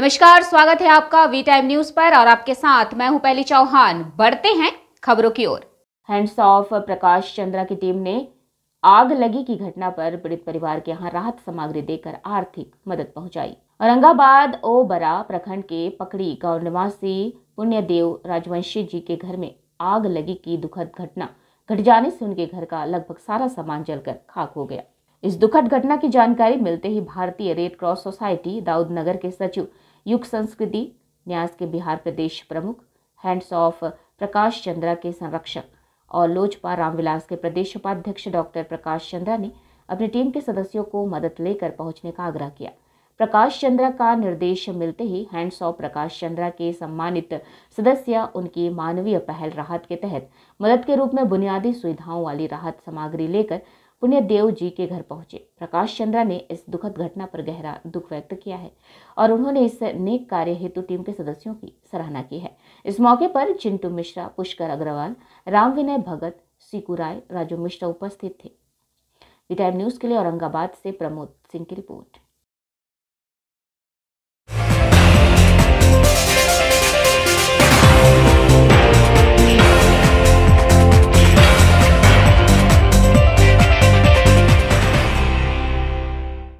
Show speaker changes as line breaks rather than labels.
नमस्कार स्वागत है आपका वी टाइम न्यूज पर और आपके साथ मैं हूं पहली चौहान बढ़ते हैं खबरों की ओर हैंड्स ऑफ प्रकाश चंद्रा की टीम ने आग लगी की घटना पर पीड़ित परिवार के यहाँ राहत सामग्री देकर आर्थिक मदद पहुंचाई औरंगाबाद ओ बरा प्रखंड के पकड़ी गांव निवासी पुण्यदेव राजवंशी जी के घर में आग लगी की दुखद घटना घट जाने से उनके घर का लगभग सारा सामान जलकर खाक हो गया इस दुखद घटना की जानकारी मिलते ही भारतीय रेड क्रॉस सोसाइटी दाऊदनगर के सचिव युग संस्कृति न्यास के बिहार प्रदेश प्रमुख हैंड्स ऑफ प्रकाश चंद्रा के संरक्षक और लोजपा रामविलास के प्रदेश उपाध्यक्ष डॉक्टर प्रकाश चंद्रा ने अपनी टीम के सदस्यों को मदद लेकर पहुंचने का आग्रह किया प्रकाश चंद्रा का निर्देश मिलते ही हैंड्स ऑफ प्रकाश चंद्रा के सम्मानित सदस्य उनकी मानवीय पहल राहत के तहत मदद के रूप में बुनियादी सुविधाओं वाली राहत सामग्री लेकर पुण्यदेव जी के घर पहुंचे प्रकाश चंद्रा ने इस दुखद घटना पर गहरा दुख व्यक्त किया है और उन्होंने इस नेक कार्य हेतु टीम के सदस्यों की सराहना की है इस मौके पर चिंटू मिश्रा पुष्कर अग्रवाल राम विनय भगत सीकू राय राजू मिश्रा उपस्थित थे टाइम न्यूज के लिए औरंगाबाद से प्रमोद सिंह की रिपोर्ट